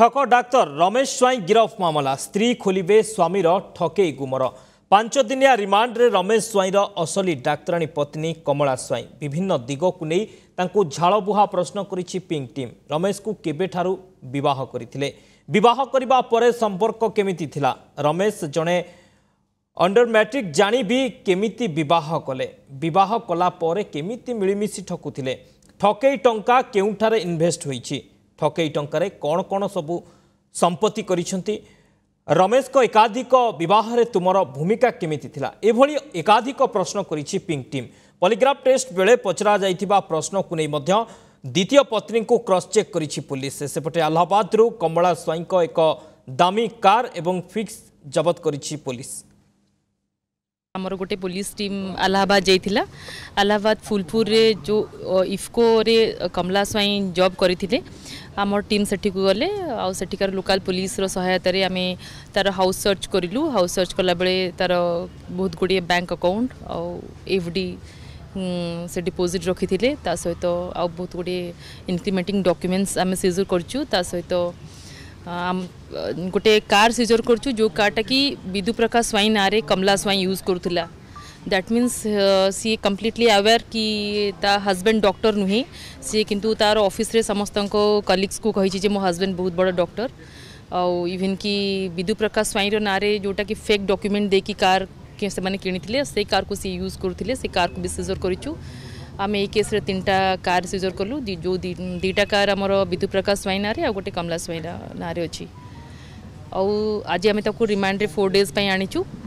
ଠକ ଡାକ୍ତର ରମେଶ ସ୍ୱାଇଁ ଗିରଫ ମାମଲା ସ୍ତ୍ରୀ ଖୋଲିବେ ସ୍ୱାମୀର ଠକେଇ ଗୁମର ପାଞ୍ଚ ଦିନିଆ ରିମାଣ୍ଡରେ ରମେଶ ସ୍ୱାଇଁର ଅସଲି ଡାକ୍ତରାଣୀ ପତ୍ନୀ କମଳା ସ୍ୱାଇଁ ବିଭିନ୍ନ ଦିଗକୁ ନେଇ ତାଙ୍କୁ ଝାଳବୁହା ପ୍ରଶ୍ନ କରିଛି ପିଙ୍କ ଟିମ୍ ରମେଶଙ୍କୁ କେବେଠାରୁ ବିବାହ କରିଥିଲେ ବିବାହ କରିବା ପରେ ସମ୍ପର୍କ କେମିତି ଥିଲା ରମେଶ ଜଣେ ଅଣ୍ଡର ମ୍ୟାଟ୍ରିକ୍ ଜାଣି ବି କେମିତି ବିବାହ କଲେ ବିବାହ କଲା ପରେ କେମିତି ମିଳିମିଶି ଠକୁଥିଲେ ଠକେଇ ଟଙ୍କା କେଉଁଠାରେ ଇନଭେଷ୍ଟ ହୋଇଛି ଠକେଇ ଟଙ୍କାରେ କ'ଣ କ'ଣ ସବୁ ସମ୍ପତ୍ତି କରିଛନ୍ତି ରମେଶଙ୍କ ଏକାଧିକ ବିବାହରେ ତୁମର ଭୂମିକା କେମିତି ଥିଲା ଏଭଳି ଏକାଧିକ ପ୍ରଶ୍ନ କରିଛି ପିଙ୍କ ଟିମ୍ ପଲିଗ୍ରାଫ ଟେଷ୍ଟ ବେଳେ ପଚରାଯାଇଥିବା ପ୍ରଶ୍ନକୁ ନେଇ ମଧ୍ୟ ଦ୍ୱିତୀୟ ପତ୍ନୀଙ୍କୁ କ୍ରସ୍ ଚେକ୍ କରିଛି ପୋଲିସ ସେପଟେ ଆହ୍ଲାବାଦରୁ କମଳା ସ୍ୱାଇଁଙ୍କ ଏକ ଦାମୀ କାର୍ ଏବଂ ଫିକ୍ସ ଜବତ କରିଛି ପୋଲିସ ଆମର ଗୋଟେ ପୋଲିସ ଟିମ୍ ଆଲାହାବାଦ ଯାଇଥିଲା ଆଲାହାବାଦ ଫୁଲପୁରରେ ଯେଉଁ ଇଫ୍କୋରେ କମଲା ସ୍ୱାଇଁ ଜବ୍ କରିଥିଲେ ଆମ ଟିମ୍ ସେଠିକୁ ଗଲେ ଆଉ ସେଠିକାର ଲୋକାଲ ପୋଲିସର ସହାୟତାରେ ଆମେ ତାର ହାଉସ୍ ସର୍ଚ୍ଚ କରିଲୁ ହାଉସ୍ ସର୍ଚ୍ଚ କଲାବେଳେ ତାର ବହୁତ ଗୁଡ଼ିଏ ବ୍ୟାଙ୍କ ଆକାଉଣ୍ଟ ଆଉ ଏଫ୍ ଡି ସେ ଡିପୋଜିଟ୍ ରଖିଥିଲେ ତା ସହିତ ଆଉ ବହୁତ ଗୁଡ଼ିଏ ଇନକ୍ରିମେଣ୍ଟିଂ ଡକ୍ୟୁମେଣ୍ଟସ୍ ଆମେ ସିଜର୍ କରିଛୁ ତା ସହିତ अं, गोटे कार सीजर करछु जो कि विदु प्रकाश स्वाई ना कमला स्वाई यूज करूला दैट मीनस सी कम्प्लीटली अवेयर कि हजबैंड डक्टर नुहे सी कि तार ऑफिस समस्त कलिग्स को कही मो हजबैंड बहुत बड़ा डक्टर आउ इवेन कि विदु प्रकाश स्वाईर नाँरे जोटा कि फेक डक्यूमेंट दे कि कार से कार को सी यूज करुले से कार को भी सिजर करूँ ଆମେ ଏଇ କେସ୍ରେ ତିନିଟା କାର୍ ସିଜର୍ କଲୁ ଯେଉଁ ଦୁଇଟା କାର୍ ଆମର ପ୍ରକାଶ ସ୍ୱାଇଁ ନାଁରେ ଆଉ ଗୋଟେ କମଲା ସ୍ୱାଇଁ ନାଁରେ ଅଛି ଆଉ ଆଜି ଆମେ ତାକୁ ରିମାଣ୍ଡରେ ଫୋର୍ ଡେଜ୍ ପାଇଁ ଆଣିଛୁ